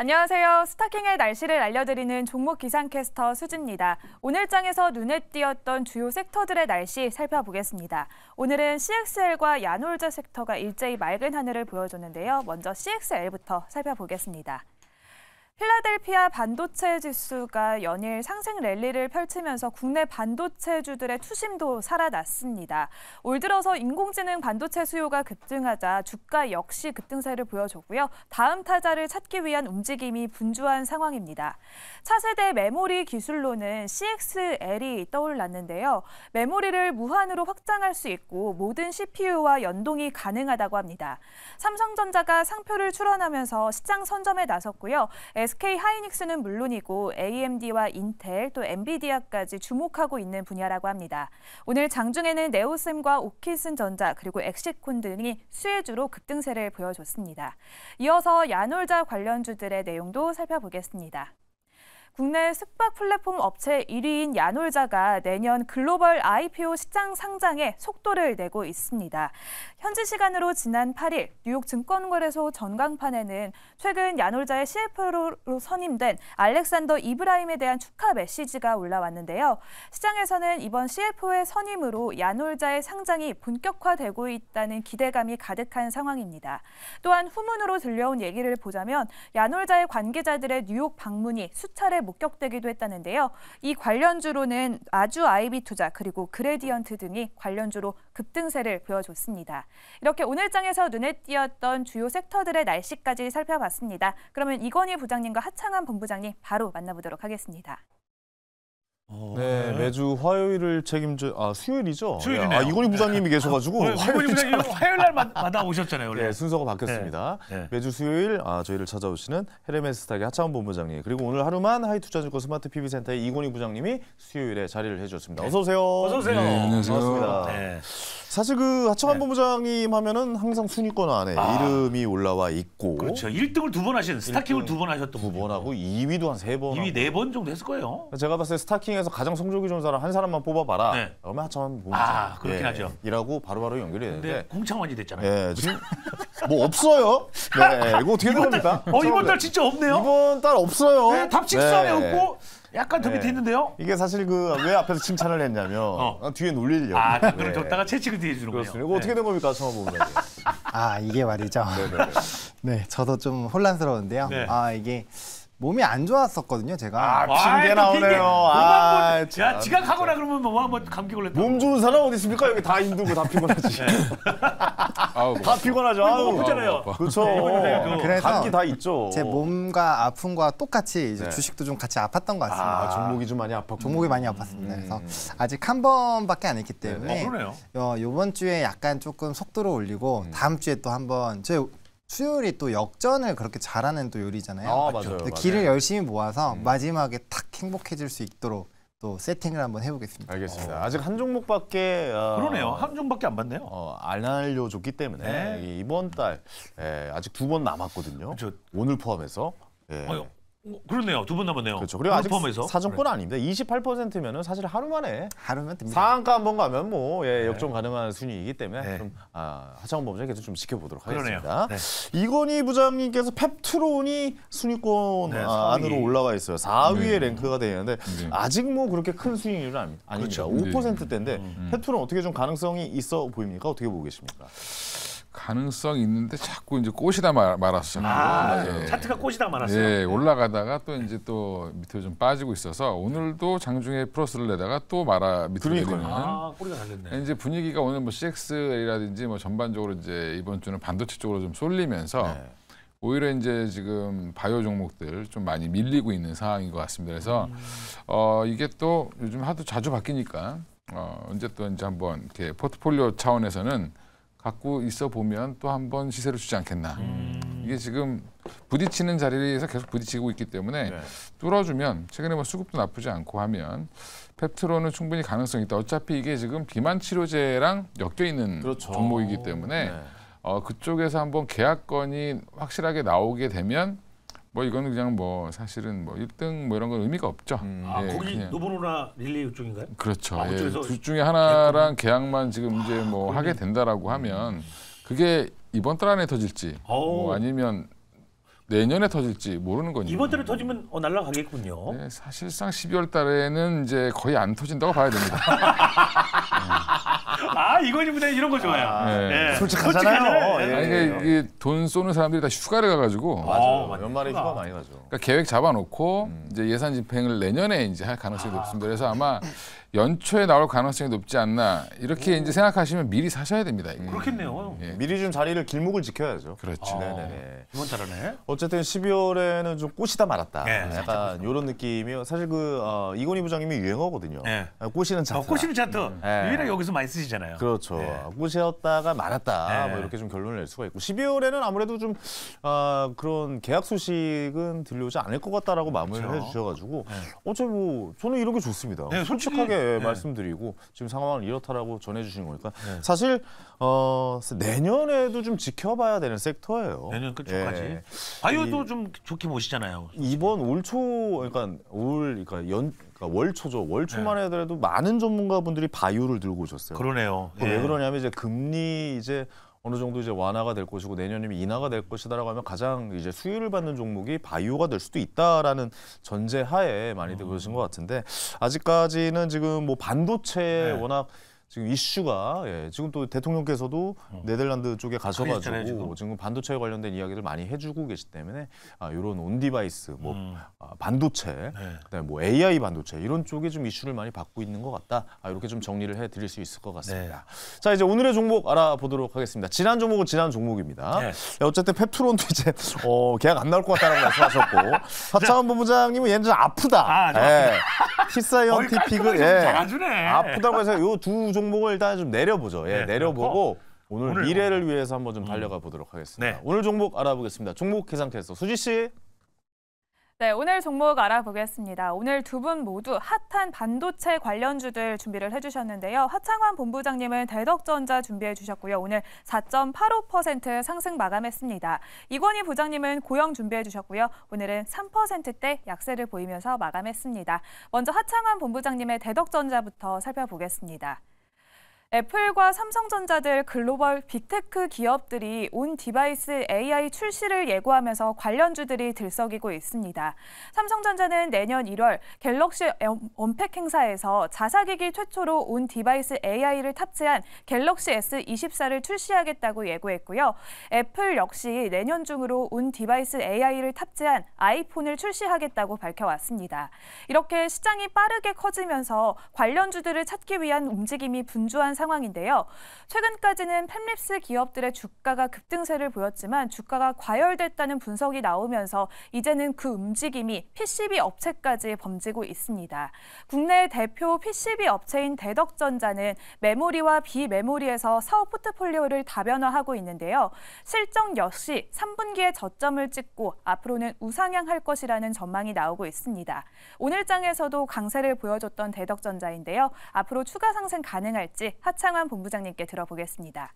안녕하세요. 스타킹의 날씨를 알려드리는 종목 기상캐스터 수지입니다. 오늘 장에서 눈에 띄었던 주요 섹터들의 날씨 살펴보겠습니다. 오늘은 CXL과 야놀자 섹터가 일제히 맑은 하늘을 보여줬는데요. 먼저 CXL부터 살펴보겠습니다. 필라델피아 반도체 지수가 연일 상승 랠리를 펼치면서 국내 반도체주들의 투심도 살아났습니다. 올 들어서 인공지능 반도체 수요가 급등하자 주가 역시 급등세를 보여줬고요. 다음 타자를 찾기 위한 움직임이 분주한 상황입니다. 차세대 메모리 기술로는 CXL이 떠올랐는데요. 메모리를 무한으로 확장할 수 있고 모든 CPU와 연동이 가능하다고 합니다. 삼성전자가 상표를 출원하면서 시장 선점에 나섰고요. SK 하이닉스는 물론이고 AMD와 인텔 또 엔비디아까지 주목하고 있는 분야라고 합니다. 오늘 장중에는 네오셈과 오키슨 전자 그리고 엑시콘 등이 수혜주로 급등세를 보여줬습니다. 이어서 야놀자 관련주들의 내용도 살펴보겠습니다. 국내 숙박 플랫폼 업체 1위인 야놀자가 내년 글로벌 IPO 시장 상장에 속도를 내고 있습니다. 현지 시간으로 지난 8일 뉴욕 증권거래소 전광판에는 최근 야놀자의 CFO로 선임된 알렉산더 이브라임에 대한 축하 메시지가 올라왔는데요. 시장에서는 이번 CFO의 선임으로 야놀자의 상장이 본격화되고 있다는 기대감이 가득한 상황입니다. 또한 후문으로 들려온 얘기를 보자면 야놀자의 관계자들의 뉴욕 방문이 수차례 목격되기도 했다는데요. 이 관련주로는 아주 아이비 투자 그리고 그레디언트 등이 관련주로 급등세를 보여줬습니다. 이렇게 오늘장에서 눈에 띄었던 주요 섹터들의 날씨까지 살펴봤습니다. 그러면 이건희 부장님과 하창한 본부장님 바로 만나보도록 하겠습니다. 네, 어... 네, 매주 화요일을 책임져 아 수요일이죠. 수요일이네. 아 이건희 부장님이 네. 계셔가지고 어, 이건희 부장님 화요일 날마다 오셨잖아요. 원래. 네, 순서가 바뀌었습니다. 네, 네. 매주 수요일 아 저희를 찾아오시는 헤르메스탁의 하차원 본부장님 그리고 오늘 하루만 하이투자증권 스마트 PB 센터의 이건희 부장님이 수요일에 자리를 해주셨습니다. 네. 어서 오세요. 어서 오세요. 네, 안녕하세요. 반갑습니다. 사실 그 하차원 본부장님 하면은 항상 순위권 안에 아. 이름이 올라와 있고 그렇죠. 1등을 두 번 하신 스타킹을 두 번 하셨던 두번 하고 2위도 한 세 번. 2위 네 번 정도 했을 거예요. 제가 봤을 때 스타킹 중에서 가장 성적이 좋은 사람 한 사람만 뽑아봐라. 네. 그러면 하차 아, 아, 그렇긴 예. 하죠. 이라고 바로바로 연결이 되는데. 공창원이 됐잖아요. 예, 지금 뭐 없어요. 네, 이거 어떻게 된 겁니까? 어, 이번 달 진짜 없네요. 이번 달 없어요. 네, 답식선에 네. 없고 약간 더 네. 밑에 있는데요? 이게 사실 그 왜 앞에서 칭찬을 했냐면 어. 어 뒤에 놀리려고. 아, 그걸 네. 줬다가 채찍을 뒤에 주는 거예요. 이거 네. 어떻게 된 겁니까? 처음 보면. 아, 이게 말이죠. 네 저도 좀 혼란스러운데요. 아, 이게 몸이 안 좋았었거든요, 제가. 아, 핑계 아, 그러니까 나오네요. 뭐 아, 뭐, 야, 지각하거나 그러면 뭐, 뭐 한번 감기 걸렸다. 몸 좋은 사람 어디 있습니까? 여기 다 힘들고 다 피곤하지. 네. 아우, 다 피곤하죠. 아우, 그렇잖아요. 그렇죠. 어, 그 감기 다 있죠. 제 몸과 아픔과 똑같이 이제 네. 주식도 좀 같이 아팠던 것 같습니다. 아, 종목이 좀 많이 아팠고. 종목이 많이 아팠습니다. 음. 그래서 아직 한 번밖에 안 했기 네, 네. 때문에 네. 어, 요번 주에 약간 조금 속도를 올리고 음. 다음 주에 또 한번 저 수율이 또 역전을 그렇게 잘하는 또 요리잖아요. 아, 맞아요. 맞아요. 열심히 모아서 음. 마지막에 탁 행복해질 수 있도록 또 세팅을 한번 해보겠습니다. 알겠습니다. 어. 아직 한 종목밖에 어, 그러네요. 한종밖에안 봤네요. 어, 안 알려줬기 때문에 네. 이번 달 에, 예, 아직 두 번 남았거든요. 저... 오늘 포함해서. 예. 그렇네요. 두 분 남았네요. 그렇죠. 그리고 아직 포함서 사정권 아닙니다. 28%면은 사실 하루 만에 하루면 됩니다. 상한가 한번 가면 뭐 예, 네. 역전 가능한 순위이기 때문에 네. 좀 아, 하창원 범죄께서 좀 지켜보도록 그러네요. 하겠습니다. 네. 이건희 부장님께서 펩트론이 순위권 네, 아, 안으로 올라가 있어요. 4위에 랭크가 되는데 네. 아직 뭐 그렇게 큰 수익률은 아닙니다. 그렇죠. 5%대인데 음. 펩트론 어떻게 좀 가능성이 있어 보입니까? 어떻게 보고 계십니까? 가능성 이 있는데 자꾸 이제 꼬시다 말, 말았어요. 아, 아 예. 차트가 꼬시다 말았어요. 예, 올라가다가 또 이제 또 밑으로 좀 빠지고 있어서 오늘도 장중에 플러스를 내다가 또 말아 밑으로 그러니까. 내리는. 아, 꼬리가 달렸네. 이제 분위기가 오늘 뭐 CX라든지 뭐 전반적으로 이제 이번 주는 반도체 쪽으로 좀 쏠리면서 네. 오히려 이제 지금 바이오 종목들 좀 많이 밀리고 있는 상황인 것 같습니다. 그래서 음. 어, 이게 또 요즘 하도 자주 바뀌니까 어, 언제 또 이제 한번 이렇게 포트폴리오 차원에서는 갖고 있어 보면 또 한 번 시세를 주지 않겠나. 음. 이게 지금 부딪히는 자리에서 계속 부딪히고 있기 때문에 네. 뚫어주면 최근에 뭐 수급도 나쁘지 않고 하면 펩트로는 충분히 가능성이 있다. 어차피 이게 지금 비만 치료제랑 엮여 있는 그렇죠. 종목이기 때문에 네. 어, 그쪽에서 한번 계약건이 확실하게 나오게 되면 뭐 이거는 그냥 뭐 사실은 뭐 1등 뭐 이런 건 의미가 없죠. 음. 아 예, 거기 노보로나 릴레이 쪽인가요? 그렇죠. 아, 예, 둘 중에 하나랑 계약만 지금 아, 이제 뭐 하게 된다라고 하면 그게 이번 달 안에 터질지 오뭐 아니면 내년에 터질지 모르는 거니까 이번 달에 터지면 어, 날라가겠군요. 네, 사실상 12월 달에는 이제 거의 안 터진다고 봐야 됩니다. 아 이거지 무대 이런 거 좋아요. 아, 네. 네. 솔직하잖아요. 솔직하잖아요. 예, 네. 예. 아니, 그 이게 돈 쏘는 사람들이 다 휴가를 가가지고 맞아 아, 연말에 어, 휴가 많이 가죠. 그러니까 계획 잡아놓고 음. 이제 예산 집행을 내년에 이제 할 가능성이 높습니다. 그래서 아마 연초에 나올 가능성이 높지 않나 이렇게 음. 이제 생각하시면 미리 사셔야 됩니다. 이거. 그렇겠네요. 예. 미리 좀 자리를 길목을 지켜야죠. 그렇죠. 네, 네, 아, 네네네. 이건 잘하네. 어쨌든 12월에는 좀 꼬시다 말았다. 네, 약간 이런 느낌이요. 사실 그 어, 이건희 부장님이 유행어거든요. 네. 꼬시는 아, 차트. 어, 꼬시는 차트. 음, 네. 유일하게 여기서 많이 쓰시잖아요. 그렇죠. 꼬시었다가 네. 아, 말았다. 뭐 이렇게 좀 결론을 낼 수가 있고 12월에는 아무래도 좀 어, 그런 계약 소식은 들려오지 않을 것 같다라고 마무리 그렇죠. 해주셔가지고 어차피 뭐 저는 이런 게 좋습니다. 솔직하게 네. 말씀드리고 지금 상황은 이렇다라고 전해주신 거니까 네. 사실 어, 내년에도 좀 지켜봐야 되는 섹터예요. 내년 끝까지. 예. 바이오도 이, 좀 좋게 보시잖아요. 이번 올 초, 그러니까 올, 그러니까 연, 그러니까 월초죠. 월초만 예. 해도 많은 전문가분들이 바이오를 들고 오셨어요. 그러네요. 예. 왜 그러냐면 이제 금리 이제 어느 정도 이제 완화가 될 것이고 내년이면 인하가 될 것이다라고 하면 가장 이제 수요를 받는 종목이 바이오가 될 수도 있다라는 전제하에 많이들 음. 그러신 것 같은데 아직까지는 지금 뭐 반도체 네. 워낙 지금 이슈가 예, 지금 또 대통령께서도 어. 네덜란드 쪽에 가셔가지고 지금. 지금. 반도체에 관련된 이야기를 많이 해주고 계시 기 때문에 아, 이런 온디바이스, 뭐 음. 아, 반도체, 네. 그다음에 뭐 AI 반도체 이런 쪽에 좀 이슈를 많이 받고 있는 것 같다. 아, 이렇게 좀 정리를 해드릴 수 있을 것 같습니다. 네. 자 이제 오늘의 종목 알아보도록 하겠습니다. 지난 종목은 지난 종목입니다. 네. 네 어쨌든 펩트론도 이제 어, 계약 안 나올 것 같다는 말씀하셨고 하차원 본부장님은 얘는 좀 아프다. 아, 네. 티사이언티픽을 예. 예. 아프다고 해서 요두 종목을 일단 좀 내려보죠. 예, 네, 내려보고 어, 오늘, 오늘, 미래를 오늘. 위해서 한번 좀 음. 달려가 보도록 하겠습니다. 네. 오늘 종목 알아보겠습니다. 종목 계상캐스터 수지 씨. 네, 오늘 종목 알아보겠습니다. 오늘 두 분 모두 핫한 반도체 관련주들 준비를 해주셨는데요. 하창환 본부장님은 대덕전자 준비해 주셨고요. 오늘 4.85% 상승 마감했습니다. 이권희 부장님은 고영 준비해 주셨고요. 오늘은 3%대 약세를 보이면서 마감했습니다. 먼저 하창환 본부장님의 대덕전자부터 살펴보겠습니다. 애플과 삼성전자 들 글로벌 빅테크 기업들이 온 디바이스 AI 출시를 예고하면서 관련주들이 들썩이고 있습니다. 삼성전자는 내년 1월 갤럭시 언팩 행사에서 자사기기 최초로 온 디바이스 AI를 탑재한 갤럭시 S24를 출시하겠다고 예고했고요. 애플 역시 내년 중으로 온 디바이스 AI를 탑재한 아이폰을 출시하겠다고 밝혀왔습니다. 이렇게 시장이 빠르게 커지면서 관련주들을 찾기 위한 움직임이 분주한 상황인데요. 최근까지는 팹립스 기업들의 주가가 급등세를 보였지만 주가가 과열됐다는 분석이 나오면서 이제는 그 움직임이 PCB 업체까지 범지고 있습니다. 국내 대표 PCB 업체인 대덕전자는 메모리와 비메모리에서 사업 포트폴리오를 다변화하고 있는데요. 실적 역시 3분기에 저점을 찍고 앞으로는 우상향할 것이라는 전망이 나오고 있습니다. 오늘 장에서도 강세를 보여줬던 대덕전자인데요. 앞으로 추가 상승 가능할지 하창환 본부장님께 들어보겠습니다.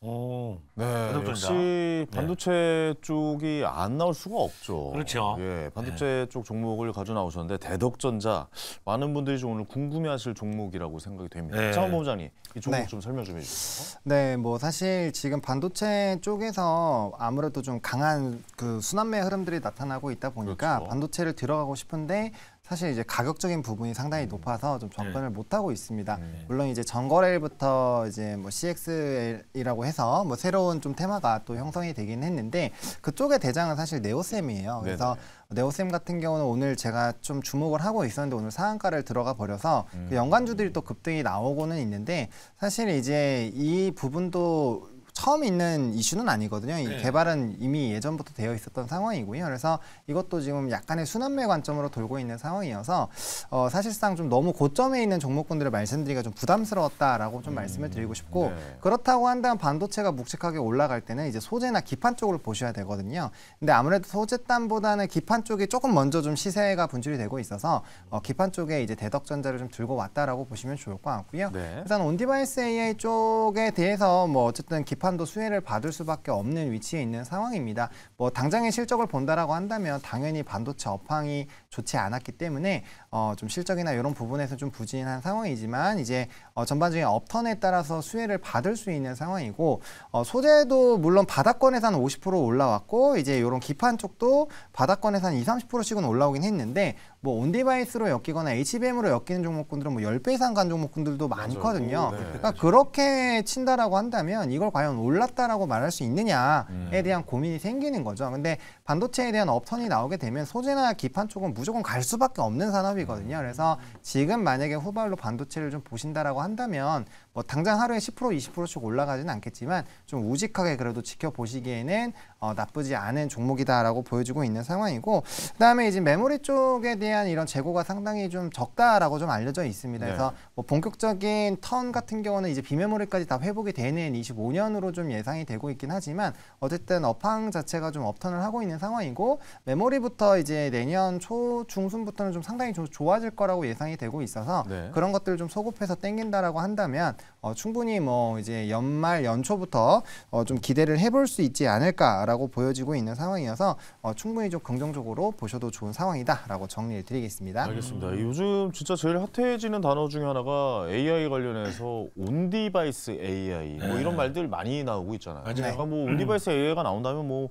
어, 네, 그 역시 예. 반도체 네. 쪽이 안 나올 수가 없죠. 그렇죠. 예, 반도체 네. 쪽 종목을 가져 나오셨는데 대덕전자 많은 분들이 좀 오늘 궁금해하실 종목이라고 생각이 됩니다. 차원 네. 본부장님, 이 종목 네. 좀 설명 좀 해주세요. 네, 뭐 사실 지금 반도체 쪽에서 아무래도 좀 강한 그 순환매 흐름들이 나타나고 있다 보니까 그렇죠. 반도체를 들어가고 싶은데 사실 이제 가격적인 부분이 상당히 높아서 좀 접근을 네. 못 하고 있습니다. 네. 물론 이제 전거래일부터 이제 뭐 CXL이라고 해서 뭐 새로운 좀 테마가 또 형성이 되긴 했는데 그쪽의 대장은 사실 네오셈이에요. 네, 그래서 네네. 오셈 같은 경우는 오늘 제가 좀 주목을 하고 있었는데 오늘 상한가를 들어가 버려서 그 음. 그연관주들이또 급등이 나오고는 있는데 사실 이제 이 부분도 처음 있는 이슈는 아니거든요. 이 네. 개발은 이미 예전부터 되어 있었던 상황이고요. 그래서 이것도 지금 약간의 순환매 관점으로 돌고 있는 상황이어서 어, 사실상 좀 너무 고점에 있는 종목군들을 말씀드리기가 좀 부담스러웠다라고 좀 음. 말씀을 드리고 싶고 네. 그렇다고 한다면 반도체가 묵직하게 올라갈 때는 이제 소재나 기판 쪽을 보셔야 되거든요. 근데 아무래도 소재단보다는 기판 쪽이 조금 먼저 좀 시세가 분출이 되고 있어서 어, 기판 쪽에 이제 대덕전자를 좀 들고 왔다라고 보시면 좋을 것 같고요. 네. 일단 온디바이스 AI 쪽에 대해서 뭐 어쨌든 기판 재판도 수혜를 받을 수밖에 없는 위치에 있는 상황입니다. 뭐 당장의 실적을 본다라고 한다면 당연히 반도체 업황이 좋지 않았기 때문에 어, 좀 실적이나 이런 부분에서 좀 부진한 상황이지만 이제 어, 전반적인 업턴에 따라서 수혜를 받을 수 있는 상황이고 어, 소재도 물론 바닥권에서 한 50% 올라왔고 이제 이런 기판 쪽도 바닥권에서 한 20, 30%씩은 올라오긴 했는데 뭐 온디바이스로 엮이거나 HBM으로 엮이는 종목군들은 뭐 10배 이상 간 종목군들도 많거든요. 네. 그러니까 그렇게 친다라고 한다면 이걸 과연 올랐다라고 말할 수 있느냐에 음. 대한 고민이 생기는 거죠. 근데 반도체에 대한 업턴이 나오게 되면 소재나 기판 쪽은 무조건 갈 수밖에 없는 산업이 산업이거든요. 그래서 지금 만약에 후발로 반도체를 좀 보신다라고 한다면 뭐 당장 하루에 10% 20%씩 올라가지는 않겠지만 좀 우직하게 그래도 지켜보시기에는 어, 나쁘지 않은 종목이다라고 보여지고 있는 상황이고 그다음에 이제 메모리 쪽에 대한 이런 재고가 상당히 좀 적다라고 좀 알려져 있습니다. 네. 그래서 뭐 본격적인 턴 같은 경우는 이제 비메모리까지 다 회복이 되는 25년으로 좀 예상이 되고 있긴 하지만 어쨌든 업황 자체가 좀 업턴을 하고 있는 상황이고 메모리부터 이제 내년 초 중순부터는 좀 상당히 좀 좋아질 거라고 예상이 되고 있어서 네. 그런 것들을 좀 소급해서 땡긴다라고 한다면 어, 충분히 뭐 이제 연말 연초부터 어, 좀 기대를 해볼 수 있지 않을까. 라고 보여지고 있는 상황이어서 어, 충분히 좀 긍정적으로 보셔도 좋은 상황이다라고 정리를 드리겠습니다. 알겠습니다. 요즘 진짜 제일 핫해지는 단어 중에 하나가 AI 관련해서 온디바이스 AI 뭐 네. 이런 말들 많이 나오고 있잖아요. 맞아요. 그러니까 뭐 음. 온디바이스 AI가 나온다면 뭐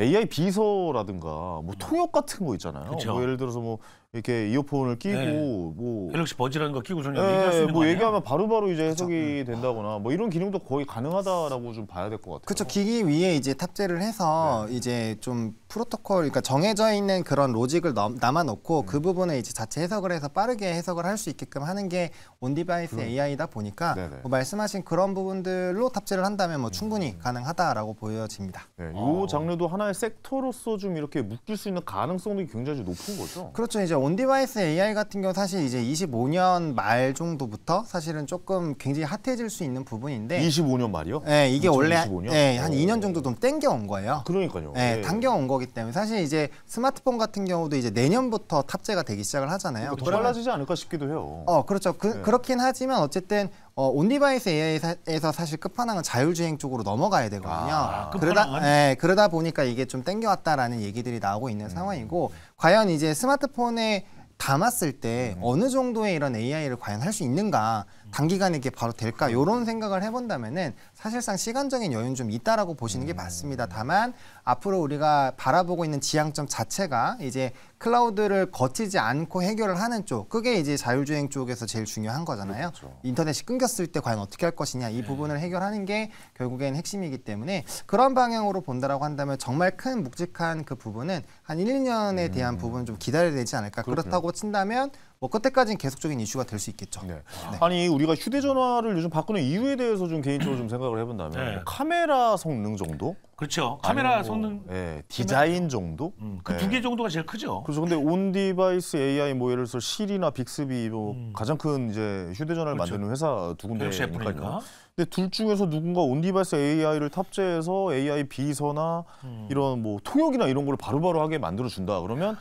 AI 비서라든가 뭐 음. 통역 같은 거 있잖아요. 그쵸. 뭐 예를 들어서 뭐 이렇게 이어폰을 끼고 네. 뭐 갤럭시 버즈라는 거 끼고 전혀 네, 예, 얘기할 수 있는 뭐 얘기하면 바로바로 바로 이제 해석이 그쵸. 음. 된다거나 뭐 이런 기능도 거의 가능하다라고 좀 봐야 될 것 같아요. 그렇죠. 기기 위에 이제 탑재를 해서 네. 이제 좀 프로토콜 그러니까 정해져 있는 그런 로직을 남아 놓고 음. 그 부분에 이제 자체 해석을 해서 빠르게 해석을 할 수 있게끔 하는 게 온디바이스 그... AI다 보니까 네, 네. 뭐 말씀하신 그런 부분들로 탑재를 한다면 뭐 음. 충분히 음. 가능하다라고 보여집니다. 네, 이 어. 장르도 하나의 섹터로서 좀 이렇게 묶일 수 있는 가능성도 굉장히 높은 거죠. 그렇죠. 이제 그러니까 온디바이스 AI 같은 경우 사실 이제 25년 말 정도부터 사실은 조금 굉장히 핫해질 수 있는 부분인데 25년 말이요? 네, 이게 2025년? 원래 네, 한 오. 2년 정도 좀 땡겨온 거예요. 그러니까요. 네, 네. 당겨온 거기 때문에 사실 이제 스마트폰 같은 경우도 이제 내년부터 탑재가 되기 시작을 하잖아요. 그러니까 더 빨라지지 않을까 싶기도 해요. 어, 그렇죠. 그, 네. 그렇긴 하지만 어쨌든 어, 온디바이스 AI에서 사실 끝판왕은 자율주행 쪽으로 넘어가야 되거든요. 아, 그러다, 예, 그러다 보니까 이게 좀 땡겨왔다라는 얘기들이 나오고 있는 음. 상황이고, 과연 이제 스마트폰에 담았을 때 음. 어느 정도의 이런 AI를 과연 할 수 있는가 단기간에 이게 바로 될까 이런 음. 생각을 해본다면은 사실상 시간적인 여유는 좀 있다라고 보시는 게 음. 맞습니다. 다만 앞으로 우리가 바라보고 있는 지향점 자체가 이제 클라우드를 거치지 않고 해결을 하는 쪽 그게 이제 자율주행 쪽에서 제일 중요한 거잖아요 그렇죠. 인터넷이 끊겼을 때 과연 어떻게 할 것이냐 이 네. 부분을 해결하는 게 결국엔 핵심이기 때문에 그런 방향으로 본다라고 한다면 정말 큰 묵직한 그 부분은 한 1, 2년에 음. 대한 부분은 좀 기다려야 되지 않을까 그렇군 그렇다고 친다면 뭐 끝까지는 계속적인 이슈가 될 수 있겠죠. 네. 네. 아니 우리가 휴대전화를 요즘 바꾸는 이유에 대해서 좀 개인적으로 좀 생각을 해본다면 네. 뭐 카메라 성능 정도? 그렇죠. 카메라 뭐, 성능, 예, 디자인 정도? 음, 그두 네. 개 정도가 제일 크죠. 그렇죠. 근데 온 디바이스 AI 뭐 예를 들어 실이나 빅스비 뭐 음. 가장 큰 이제 휴대전화를 그렇죠. 만드는 회사 두 군데니까요. 근데 둘 중에서 누군가 온 디바이스 AI를 탑재해서 AI 비서나 음. 이런 뭐 통역이나 이런 걸 바로바로 하게 만들어 준다. 그러면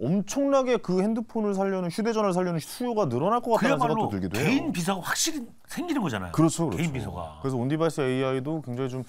엄청나게 그 핸드폰을 살려는 휴대전화를 살려는 수요가 늘어날 것 같다는 생각도 들기도 해요. 개인 비서가 확실히 생기는 거잖아요. 그렇죠, 그렇죠. 개인 비서가. 그래서 온디바이스 AI도 굉장히 좀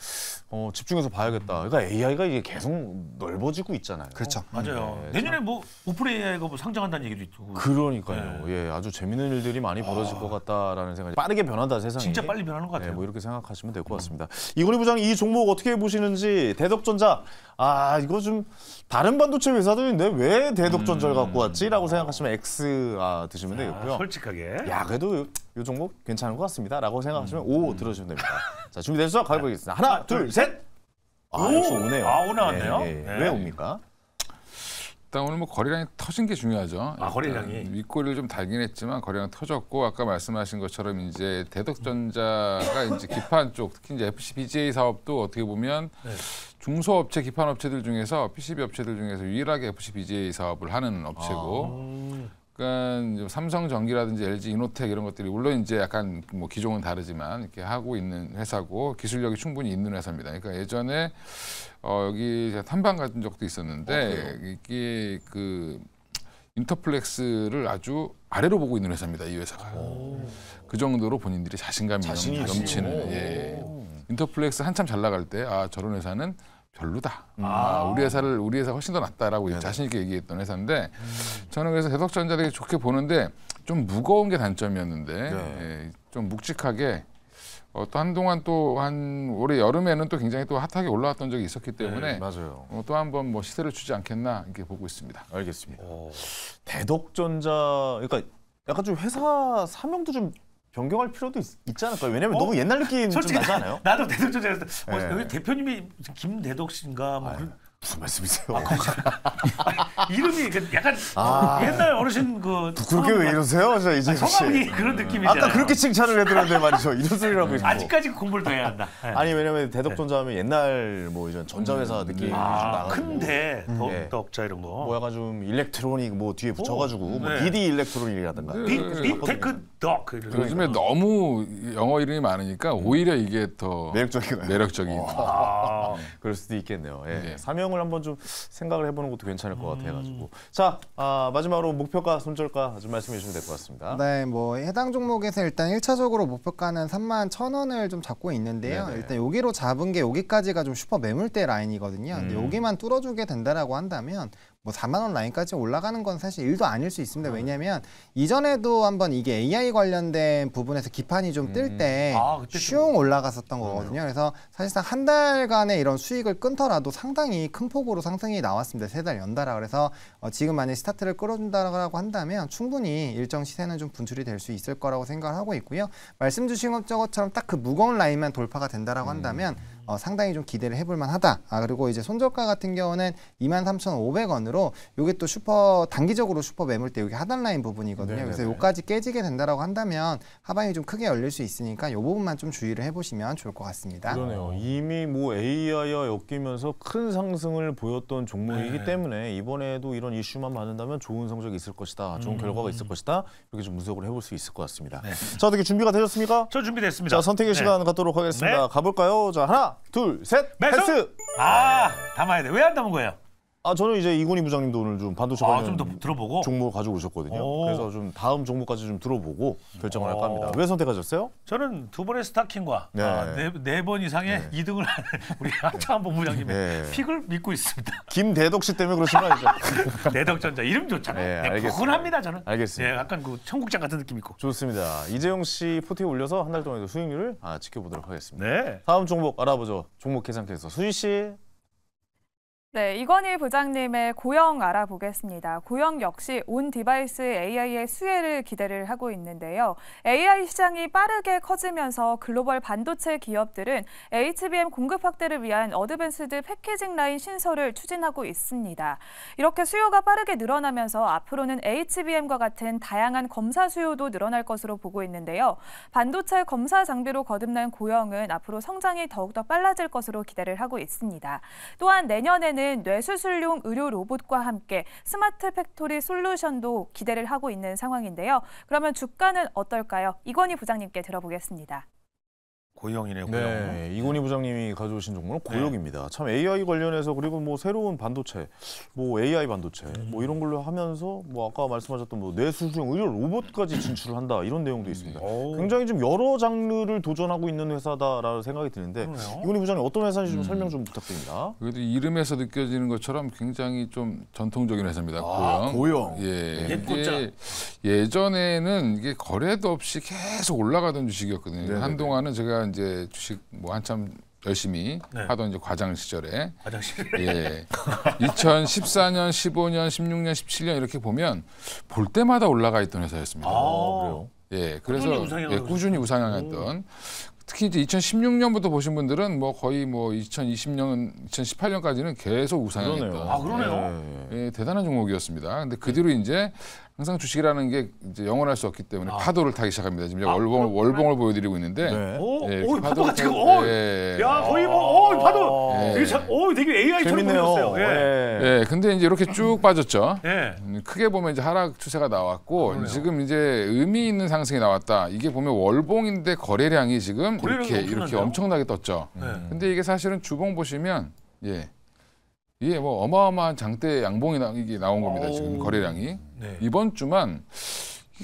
어, 집중해서 봐야겠다. 그러니까 AI가 이게 계속 넓어지고 있잖아요. 그렇죠. 네, 맞아요. 네, 내년에 뭐 오픈 AI가 뭐 상장한다는 얘기도 있고. 그러니까요. 네. 예, 아주 재밌는 일들이 많이 아. 벌어질 아... 것 같다라는 생각이. 빠르게 변한다 세상이. 진짜 빨리 변하는 것 네, 같아요. 예, 뭐 이렇게 생각하시면 될 것 같습니다. 음. 이건희 부장 이 종목 어떻게 보시는지 대덕전자 아 이거 좀 다른 반도체 회사들인데 왜 대독전절 음. 갖고 왔지라고 생각하시면 X 아, 드시면 되겠고요. 아, 솔직하게. 야 그래도 요, 요정 괜찮은 것 같습니다라고 생각하시면 음. O 들어주시면 됩니다. 자 준비되셔서 가보겠습니다. 네. 하나, 둘, 셋. 아 역시 오네요. 아 오나왔네요. 네, 네. 네. 왜 네. 옵니까? 일단 오늘 뭐 거래량이 터진 게 중요하죠. 아 거래량이 윗꼬리를 좀 달긴 했지만 거래량 터졌고 아까 말씀하신 것처럼 이제 대덕전자가 이제 기판 쪽 특히 이제 FCBGA 사업도 어떻게 보면 네. 중소업체 기판 업체들 중에서 PCB 업체들 중에서 유일하게 FC BJ 사업을 하는 업체고 아. 그러니까 뭐 삼성전기라든지 LG 이노텍 이런 것들이 물론 이제 약간 뭐 기종은 다르지만 이렇게 하고 있는 회사고 기술력이 충분히 있는 회사입니다. 그러니까 예전에 어 여기 제 탐방 같은 적도 있었는데 어, 이게 그 인터플렉스를 아주 아래로 보고 있는 회사입니다. 이 회사가 오. 그 정도로 본인들이 자신감이 넘치는 예. 예. 인터플렉스 한참 잘 나갈 때 아 저런 회사는 별로다. 음. 아, 아. 우리 회사를 우리 회사 훨씬 더 낫다라고 네 자신 있게 얘기했던 회사인데 음. 저는 그래서 해석전자 되게 좋게 보는데 좀 무거운 게 단점이었는데 네. 예, 좀 묵직하게 어, 또 한동안 또 한 올해 여름에는 또 굉장히 또 핫하게 올라왔던 적이 있었기 네, 때문에 네, 맞아요. 어, 또한번뭐 시세를 주지 않겠나 이렇게 보고 있습니다. 알겠습니다. 오. 어. 대덕전자 그러니까 약간 좀 회사 사명도 좀 변경할 필요도 있, 지 않을까요? 왜냐면 어? 너무 옛날 느낌 솔직히 좀 나지 않아요? 나도 대선 전쟁에서 네. 어, 여기 대표님이 김대덕 씨인가 뭐 아, 그, 무슨 말씀이세요? 아, 이름이 그 약간 아, 옛날 어르신 그 부끄럽게 왜 이러세요? 저 이제 아, 성함이 그런 느낌이잖아요. 아까 그렇게 칭찬을 해드렸는데 말이죠. 이런 소리라고 음. 아직까지 공부를 더 해야 한다. 네. 아니 왜냐면 네. 대덕전자하면 옛날 뭐 이런 전자회사 음. 느낌이 아, 좀나가고 큰데 음. 네. 덕자 이런 거. 뭐 약간 좀 일렉트로닉 뭐 뒤에 붙여가지고 오, 뭐 네. 디 일렉트로닉이라든가. 네. 디테크 덕. 요즘에 너무 영어 이름이 많으니까 오히려 이게 더 매력적인 매력적인. 아. 그럴 수도 있겠네요. 예. 네. 내용을 한번 좀 생각을 해보는 것도 괜찮을 것 같아가지고 음. 자 아, 마지막으로 목표가 손절가 좀 말씀해 주시면 될 것 같습니다. 네, 뭐 해당 종목에서 일단 1차적으로 목표가는 3만 1천 원을 좀 잡고 있는데요. 네네. 일단 여기로 잡은 게 여기까지가 좀 슈퍼 매물대 라인이거든요. 근데 음. 여기만 뚫어주게 된다라고 한다면 뭐 4만 원 라인까지 올라가는 건 사실 일도 아닐 수 있습니다. 아. 왜냐하면 이전에도 한번 이게 AI 관련된 부분에서 기판이 좀 뜰 때슝 음. 아, 올라갔었던 거거든요. 그래서 사실상 한 달간의 이런 수익을 끊더라도 상당히 큰 폭으로 상승이 나왔습니다. 세 달 연달아. 그래서 어, 지금 만약 스타트를 끌어준다라고 한다면 충분히 일정 시세는 좀 분출이 될 수 있을 거라고 생각을 하고 있고요. 말씀 주신 것처럼 딱 그 무거운 라인만 돌파가 된다라고 음. 한다면 어, 상당히 좀 기대를 해볼 만하다. 아, 그리고 이제 손저가 같은 경우는 23,500원으로 이게 또 슈퍼 단기적으로 슈퍼 매물 때 여기 하단 라인 부분이거든요. 네네네. 네, 그래서 네. 요까지 깨지게 된다라고 한다면 하방이 좀 크게 열릴 수 있으니까 요 부분만 좀 주의를 해보시면 좋을 것 같습니다. 그러네요. 이미 뭐 AI와 엮이면서 큰 상승을 보였던 종목이기 네. 때문에 이번에도 이런 이슈만 받는다면 좋은 성적이 있을 것이다. 좋은 음. 결과가 있을 것이다. 이렇게 좀 분석을 해볼 수 있을 것 같습니다. 네. 자, 어떻게 준비가 되셨습니까? 저 준비됐습니다. 자, 선택의 네. 시간 갖도록 하겠습니다. 네. 가볼까요? 자, 하나, 둘, 셋. 매스. 아, 담아야 돼. 왜 안 담은 거예요? 아 저는 이제 이군희 부장님도 오늘 좀 반도체 아, 관련 좀 들어보고 종목 을 가지고 오셨거든요. 오. 그래서 좀 다음 종목까지 좀 들어보고 결정을 할까 합니다. 어. 왜 선택하셨어요? 저는 두 번의 스타킹과 네. 아, 네, 네번 이상의 네. 2등을 한 우리 한창한본 부장님의 네. 픽을 믿고 있습니다. 김대덕 씨 때문에 그러신 거 아니죠? 대덕전자 이름 좋잖아요. 네, 네 알겠습니다. 저는. 알겠습니다. 네, 약간 그 청국장 같은 느낌 있고. 좋습니다. 이재용 씨 포트에 올려서 한 달 동안 수익률을 아, 지켜보도록 하겠습니다. 네. 다음 종목 알아보죠. 종목 계산해서 수희 씨. 네, 이건희 부장님의 고영 알아보겠습니다. 고영 역시 온 디바이스 AI의 수혜를 기대를 하고 있는데요. AI 시장이 빠르게 커지면서 글로벌 반도체 기업들은 HBM 공급 확대를 위한 어드밴스드 패키징 라인 신설을 추진하고 있습니다. 이렇게 수요가 빠르게 늘어나면서 앞으로는 HBM과 같은 다양한 검사 수요도 늘어날 것으로 보고 있는데요. 반도체 검사 장비로 거듭난 고영은 앞으로 성장이 더욱더 빨라질 것으로 기대를 하고 있습니다. 또한 내년에는 있는 뇌수술용 의료 로봇과 함께 스마트 팩토리 솔루션도 기대를 하고 있는 상황인데요. 그러면 주가는 어떨까요? 이건희 부장님께 들어보겠습니다. 고형이네요. 고형. 네, 이곤희 네. 부장님이 가져오신 종목은 고형입니다. 네. 참 AI 관련해서 그리고 뭐 새로운 반도체, 뭐 AI 반도체, 음. 뭐 이런 걸로 하면서 뭐 아까 말씀하셨던 뭐 뇌수술 의료 로봇까지 진출을 한다 이런 내용도 있습니다. 음. 오. 굉장히 좀 여러 장르를 도전하고 있는 회사다라는 생각이 드는데 이곤희 부장님 어떤 회사인지 좀 음. 설명 좀 부탁드립니다. 그래도 이름에서 느껴지는 것처럼 굉장히 좀 전통적인 회사입니다. 아, 고형. 고형. 예. 네. 이 예전에는 이게 거래도 없이 계속 올라가던 주식이었거든요. 네네네. 네, 한동안은 제가 이제 주식 뭐 한참 열심히 네. 하던 이제 과장 시절에 과장 시절 예. 2014년, 15년, 16년, 17년 이렇게 보면 볼 때마다 올라가 있던 회사였습니다. 아, 어, 그래요. 예, 그래서 꾸준히 우상향했던, 예, 꾸준히 우상향했던 특히 이제 2016년부터 보신 분들은 뭐 거의 뭐 2020년, 2018년까지는 계속 우상향했던. 아 그러네요. 예, 예, 대단한 종목이었습니다. 근데 그 뒤로 이제 항상 주식이라는 게 이제 영원할 수 없기 때문에 아. 파도를 타기 시작합니다. 지금 아, 월봉을 월봉을 보여드리고 있는데, 네. 오, 어? 예, 오 어, 파도가 지금, 오, 어, 예. 야 거의 뭐, 오, 파도, 예. 되게, 자, 오, 되게 AI처럼 보였어요. 예. 예. 예, 근데 이제 이렇게 쭉 빠졌죠. 예. 음, 크게 보면 이제 하락 추세가 나왔고 그 지금 이제 의미 있는 상승이 나왔다. 이게 보면 월봉인데 거래량이 지금 거래량이 이렇게 이렇게 엄청나게 떴죠. 네. 근데 이게 사실은 주봉 보시면, 예. 예, 뭐 어마어마한 장대 양봉이 나, 이게 나온 겁니다. 지금 거래량이. 네. 이번 주만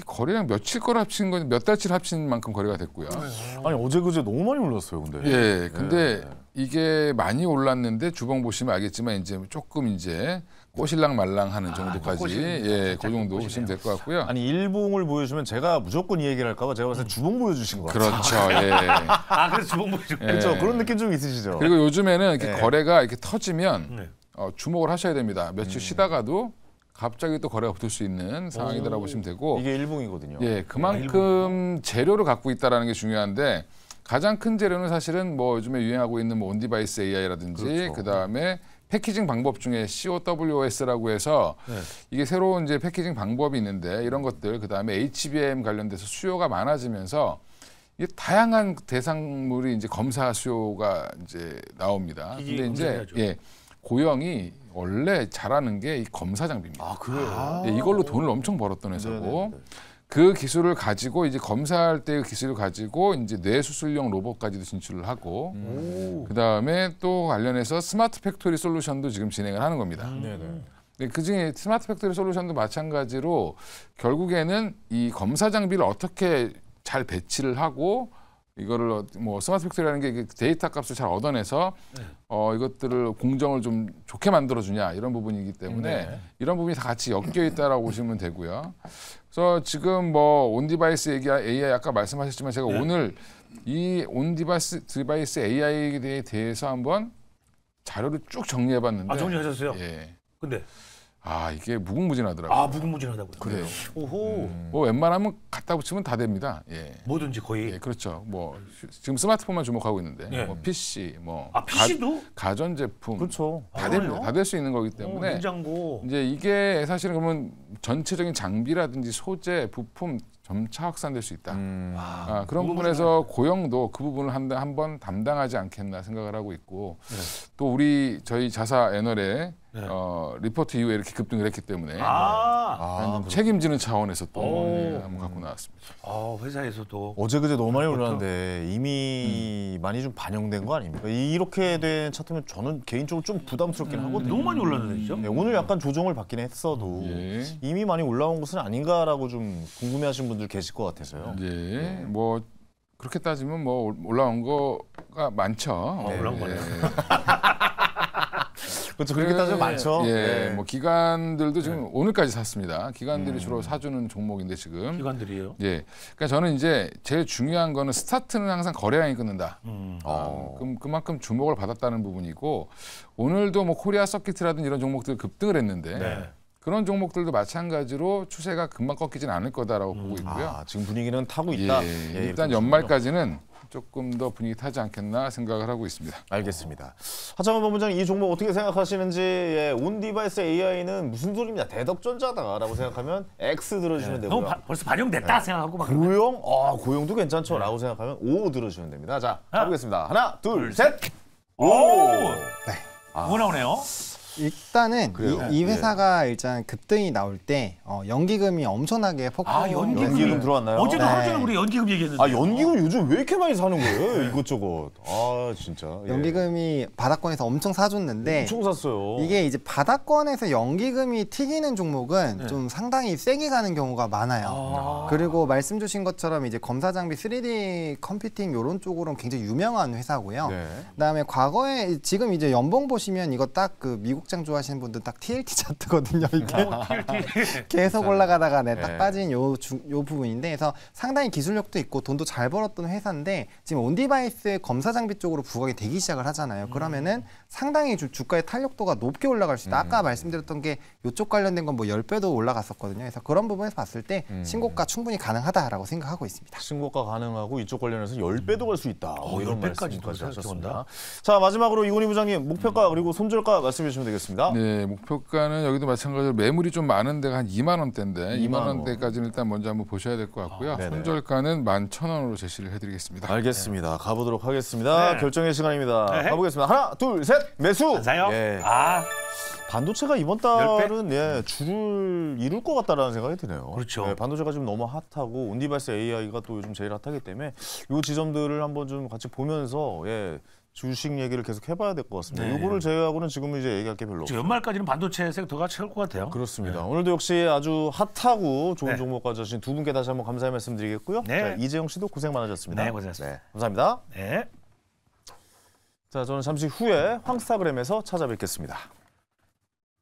거래량 며칠 걸 합친 건몇 달치를 합친 만큼 거래가 됐고요. 네. 아니 어제 그제 너무 많이 올랐어요, 근데. 예, 근데 예. 이게 많이 올랐는데 주봉 보시면 알겠지만 이제 조금 이제 꼬실랑 말랑하는 아, 정도까지 아, 예, 그 정도 보시면 될 것 같고요. 아니 일봉을 보여주면 제가 무조건 이 얘기를 할까봐 제가 봤을 때 주봉 보여주신 것 그렇죠. 예. 아 그래서 주봉 보여주. 예. 그렇죠. 그런 느낌 좀 있으시죠. 그리고 요즘에는 이렇게 예. 거래가 이렇게 터지면 네. 어, 주목을 하셔야 됩니다. 며칠 음. 쉬다가도 갑자기 또 거래가 붙을 수 있는 상황이라고 보시면 되고 이게 일봉이거든요. 예, 네, 그만큼 아, 재료를 갖고 있다라는 게 중요한데 가장 큰 재료는 사실은 뭐 요즘에 유행하고 있는 뭐 온디바이스 AI라든지 그렇죠. 그다음에 패키징 방법 중에 COWS라고 해서 네. 이게 새로운 이제 패키징 방법이 있는데 이런 것들 그다음에 HBM 관련돼서 수요가 많아지면서 이 다양한 대상물이 이제 검사 수요가 이제 나옵니다. 근데 이제 예. 고형이 원래 잘하는 게 이 검사 장비입니다. 아, 그래요? 아 이걸로 돈을 엄청 벌었던 회사고 네네. 네, 네, 네. 그 기술을 가지고 이제 검사할 때 그 기술을 가지고 이제 뇌수술용 로봇까지도 진출을 하고 음. 그다음에 또 관련해서 스마트 팩토리 솔루션도 지금 진행을 하는 겁니다. 네네. 음. 그중에 스마트 팩토리 솔루션도 마찬가지로 결국에는 이 검사 장비를 어떻게 잘 배치를 하고 이거를 어, 뭐 스마트 팩토리라는 게 데이터 값을 잘 얻어내서 네. 어, 이것들을 공정을 좀 좋게 만들어주냐 이런 부분이기 때문에 네. 이런 부분이 다 같이 엮여 있다라고 보시면 되고요. 그래서 지금 뭐 온디바이스 얘기 AI 아까 말씀하셨지만 제가 네. 오늘 이 온디바이스 디바이스 AI에 대해서 한번 자료를 쭉 정리해봤는데. 아 정리하셨어요? 예. 근데 아 이게 무궁무진하더라고요. 아 무궁무진하다고요. 그래요. 오호. 음. 뭐 웬만하면 갖다 붙이면 다 됩니다. 예. 뭐든지 거의. 예, 그렇죠. 뭐 지금 스마트폰만 주목하고 있는데 예. 뭐 PC 뭐. 아 PC도? 가, 전 제품. 그렇죠. 다 아, 됩니다. 다 될 수 있는 거기 때문에. 오, 어, 냉장고. 이제 이게 사실은 그러면 전체적인 장비라든지 소재, 부품 점차 확산될 수 있다. 음. 아, 아 그런 부분에서 고용도 그 부분을 한번 담당하지 않겠나 생각을 하고 있고 네. 또 우리 저희 자사 애널에 네. 어, 리포트 이후에 이렇게 급등을 했기 때문에 아, 아, 아 책임지는 차원에서 또 어. 네, 한번 갖고 나왔습니다. 어, 회사에서도 어제 그제 너무 많이 그렇죠. 올랐는데 이미 음. 많이 좀 반영된 거 아닙니까? 이렇게 된 차트면 저는 개인적으로 좀 부담스럽긴 음. 하거든요. 너무 많이 올랐는데 죠 네, 오늘 약간 조정을 받긴 했어도 예. 이미 많이 올라온 것은 아닌가라고 좀 궁금해하시는 분들 계실 것 같아서요. 예, 네. 뭐 그렇게 따지면 뭐 올라온 거가 많죠. 아, 올라온 예. 거네요. 그렇죠. 그렇게 따지면 네. 많죠. 예, 네. 뭐 기관들도 지금 오늘까지 샀습니다. 기관들이 음. 주로 사주는 종목인데 지금. 기관들이요? 예. 그러니까 저는 이제 제일 중요한 거는 스타트는 항상 거래량이 끊는다. 음. 어. 아. 그럼 그만큼 주목을 받았다는 부분이고 오늘도 뭐 코리아 서킷이라든 지 이런 종목들 급등을 했는데 네. 그런 종목들도 마찬가지로 추세가 금방 꺾이진 않을 거다라고 음. 보고 있고요. 아, 지금 분위기는 타고 있다. 예, 예, 예 일단 연말까지는. 조금 더 분위기 타지 않겠나 생각을 하고 있습니다. 알겠습니다. 하창원 본부장 이 종목 어떻게 생각하시는지 예, 온디바이스 AI는 무슨 소리입니다. 대덕전자다라고 생각하면 X 들어주시면 네, 되고요. 바, 벌써 반영됐다 네. 생각하고 막 고용? 아 고용도 괜찮죠라고 네. 생각하면 O 들어주시면 됩니다. 자 가보겠습니다. 하나 둘 셋. 오. 오! 네. 아. 뭐 나오네요? 일단은 이, 이 예. 회사가 일단 급등이 나올 때 어, 연기금이 엄청나게 폭발. 아 연기금, 연기금 들어왔나요? 어제도 네. 하루 종 우리 연기금 얘기했는데. 아 연기금 요즘 왜 이렇게 많이 사는 거예요? 이것저것. 아 진짜. 예. 연기금이 바닥권에서 엄청 사줬는데. 엄청 샀어요. 이게 이제 바닥권에서 연기금이 튀기는 종목은 네. 좀 상당히 세게 가는 경우가 많아요. 아. 그리고 말씀 주신 것처럼 이제 검사 장비 3D 컴퓨팅 이런 쪽으로는 굉장히 유명한 회사고요. 네. 그다음에 과거에 지금 이제 연봉 보시면 이거 딱 그 미국 청국장 좋아하시는 분들 딱 TLT 차트거든요. 이게 어, 계속 올라가다가 네, 딱 예. 빠진 요, 주, 요 부분인데 그래서 상당히 기술력도 있고 돈도 잘 벌었던 회사인데 지금 온디바이스 검사 장비 쪽으로 부각이 되기 시작을 하잖아요. 그러면은 상당히 주, 주가의 탄력도가 높게 올라갈 수 있다. 아까 음. 말씀드렸던 게 이쪽 관련된 건 뭐 열배도 올라갔었거든요. 그래서 그런 부분에서 봤을 때 음. 신고가 충분히 가능하다라고 생각하고 있습니다. 신고가 가능하고 이쪽 관련해서 열배도 갈 수 있다. 어, 어 이런 말씀까지 하셨습니다. 자, 마지막으로 이건희 부장님 목표가 그리고 손절가 말씀해 주시면 되겠습니다. 네, 목표가는 여기도 마찬가지로 매물이 좀 많은 데가 한 2만 원대인데 2만, 2만 원대까지는 일단 먼저 한번 보셔야 될 것 같고요. 아, 손절가는 1 1 0원으로 제시를 해드리겠습니다. 알겠습니다. 네. 가보도록 하겠습니다. 네. 결정의 시간입니다. 네. 가보겠습니다. 하나, 둘, 셋! 매수. 안사요? 예. 아. 반도체가 이번 달은 예, 줄을 이룰 것 같다라는 생각이 드네요. 그렇죠. 예, 반도체가 지금 너무 핫하고 온디바이스 AI가 또 요즘 제일 핫하기 때문에 이 지점들을 한번 좀 같이 보면서 예, 주식 얘기를 계속 해봐야 될 것 같습니다. 네. 이거를 제외하고는 지금 이제 얘기할 게 별로 없어 연말까지는 반도체 섹터가 채울 것 같아요. 그렇습니다. 네. 오늘도 역시 아주 핫하고 좋은 네. 종목 가져주신 두 분께 다시 한번 감사의 말씀 드리겠고요. 네. 자, 이재용 씨도 고생 많으셨습니다. 네, 고생하셨습니다. 네, 감사합니다. 네. 자, 저는 잠시 후에 황스타그램에서 찾아뵙겠습니다.